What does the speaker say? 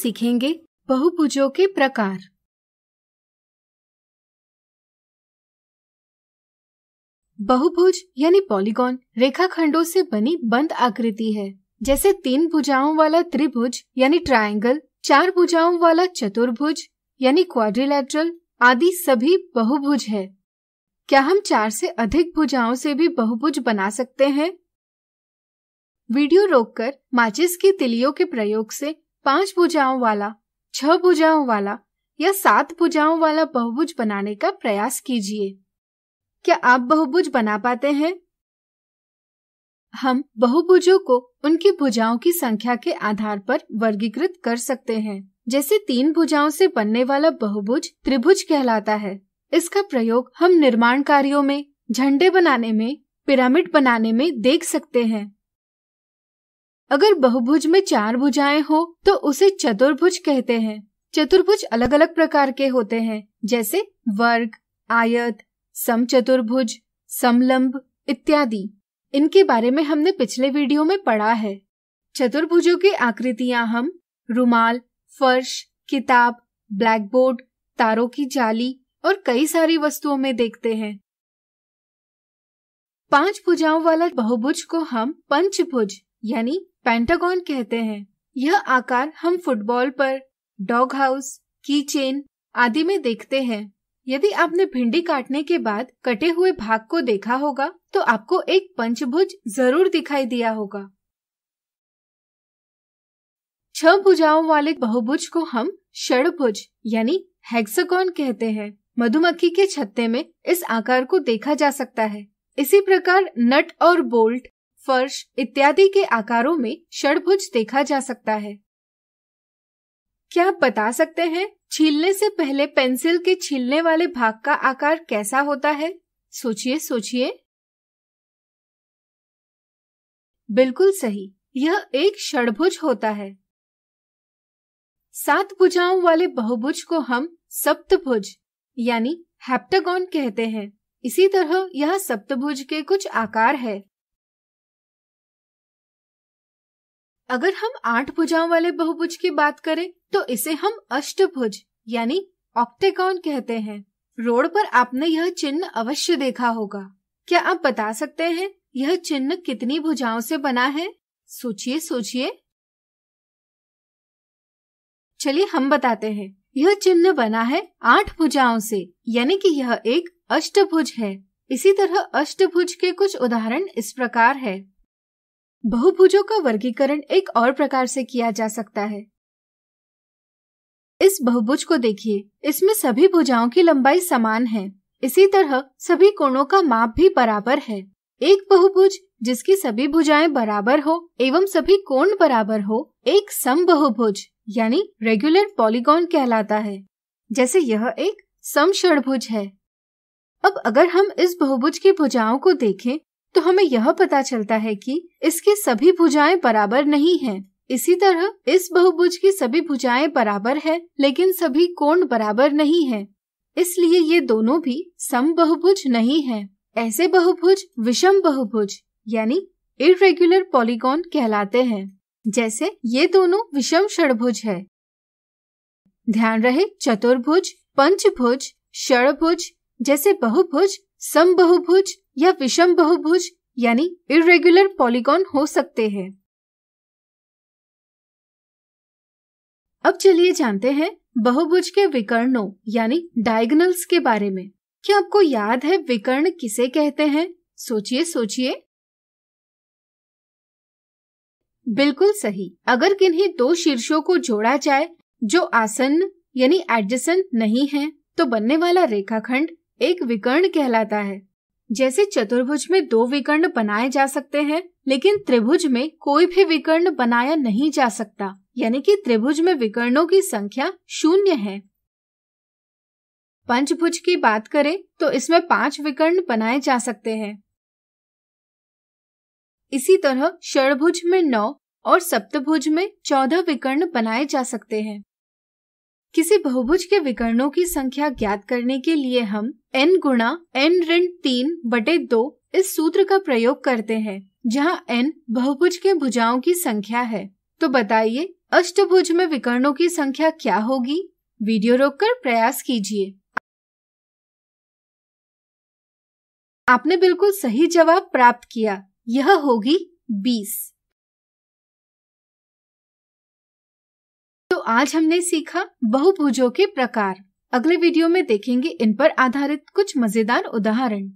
सीखेंगे बहुभुजों के प्रकार बहुभुज यानी पॉलीगॉन रेखाखंडों से बनी बंद आकृति है जैसे तीन भुजाओं वाला त्रिभुज यानी ट्रायंगल चार भुजाओं वाला चतुर्भुज यानी क्वाड्रिलेटरल आदि सभी बहुभुज है क्या हम चार से अधिक भुजाओं से भी बहुभुज बना सकते हैं वीडियो रोककर माचिस की तिलियों के प्रयोग से पांच भुजाओं वाला छह भुजाओं वाला या सात भुजाओं वाला बहुभुज बनाने का प्रयास कीजिए क्या आप बहुभुज बना पाते हैं हम बहुभुजों को उनकी भुजाओं की संख्या के आधार पर वर्गीकृत कर सकते हैं जैसे तीन भुजाओं से बनने वाला बहुभुज त्रिभुज कहलाता है इसका प्रयोग हम निर्माण कार्यों में झंडे बनाने में पिरामिड बनाने में देख सकते हैं अगर बहुभुज में चार भुजाएं हो तो उसे चतुर्भुज कहते हैं चतुर्भुज अलग अलग प्रकार के होते हैं जैसे वर्ग आयत समचतुर्भुज समलंब इत्यादि इनके बारे में हमने पिछले वीडियो में पढ़ा है चतुर्भुजों की आकृतियां हम रुमाल फर्श किताब ब्लैकबोर्ड तारों की जाली और कई सारी वस्तुओं में देखते हैं पांच भुजाओं वाला बहुभुज को हम पंचभुज यानी पेंटागॉन कहते हैं यह आकार हम फुटबॉल पर डॉग हाउस की चेन आदि में देखते हैं यदि आपने भिंडी काटने के बाद कटे हुए भाग को देखा होगा तो आपको एक पंचभुज जरूर दिखाई दिया होगा छह भुजाओं वाले बहुभुज को हम षडभुज यानी हेक्सागोन कहते हैं मधुमक्खी के छत्ते में इस आकार को देखा जा सकता है इसी प्रकार नट और बोल्ट फर्श इत्यादि के आकारों में षडभुज देखा जा सकता है क्या आप बता सकते हैं छीलने से पहले पेंसिल के छीलने वाले भाग का आकार कैसा होता है सोचिए सोचिए बिल्कुल सही यह एक षडभुज होता है सात भुजाओं वाले बहुभुज को हम सप्तभुज यानी हेप्टागॉन कहते हैं इसी तरह यह सप्तभुज के कुछ आकार है अगर हम आठ भुजाओं वाले बहुभुज की बात करें तो इसे हम अष्टभुज यानी ऑक्टेकॉन कहते हैं रोड पर आपने यह चिन्ह अवश्य देखा होगा क्या आप बता सकते हैं यह चिन्ह कितनी भुजाओं से बना है सोचिए सोचिए चलिए हम बताते हैं यह चिन्ह बना है आठ भुजाओं से यानी कि यह एक अष्टभुज है इसी तरह अष्टभुज के कुछ उदाहरण इस प्रकार है बहुभुजों का वर्गीकरण एक और प्रकार से किया जा सकता है इस बहुभुज को देखिए इसमें सभी भुजाओं की लंबाई समान है इसी तरह सभी कोणों का माप भी बराबर है एक बहुभुज जिसकी सभी भुजाएं बराबर हो एवं सभी कोण बराबर हो एक सम बहुभुज यानी रेगुलर पॉलीगॉन कहलाता है जैसे यह एक सम है अब अगर हम इस बहुभुज की भुजाओं को देखें तो हमें यह पता चलता है कि इसकी सभी भुजाएं बराबर नहीं हैं। इसी तरह इस बहुभुज की सभी भुजाएं बराबर है लेकिन सभी कोण बराबर नहीं है इसलिए ये दोनों भी सम बहुभुज नहीं है ऐसे बहुभुज विषम बहुभुज यानी इरेग्युलर पॉलीगॉन कहलाते हैं जैसे ये दोनों विषम षडभुज है ध्यान रहे चतुर्भुज पंचभुज षड़भुज जैसे बहुभुज समबहुभुज या विषम बहुभुज यानी इरेगुलर पॉलीगॉन हो सकते हैं अब चलिए जानते हैं बहुभुज के विकर्णों यानी डायगनल्स के बारे में क्या आपको याद है विकर्ण किसे कहते हैं सोचिए सोचिए बिल्कुल सही अगर किन्हीं दो शीर्षों को जोड़ा जाए जो आसन्न यानी एडजसेंट नहीं है तो बनने वाला रेखाखंड एक विकर्ण कहलाता है जैसे चतुर्भुज में दो विकर्ण बनाए जा सकते हैं लेकिन त्रिभुज में कोई भी विकर्ण बनाया नहीं जा सकता यानी कि त्रिभुज में विकर्णों की संख्या शून्य है पंचभुज की बात करें तो इसमें पांच विकर्ण बनाए जा सकते हैं इसी तरह षड़भुज में नौ और सप्तभुज में चौदह विकर्ण बनाए जा सकते हैं किसी बहुभुज के विकर्णों की संख्या ज्ञात करने के लिए हम n गुणा n ऋण तीन बटे दो इस सूत्र का प्रयोग करते हैं जहां n बहुभुज के भुजाओं की संख्या है तो बताइए अष्टभुज में विकर्णों की संख्या क्या होगी वीडियो रोककर प्रयास कीजिए आपने बिल्कुल सही जवाब प्राप्त किया यह होगी बीस आज हमने सीखा बहुभुजों के प्रकार अगले वीडियो में देखेंगे इन पर आधारित कुछ मजेदार उदाहरण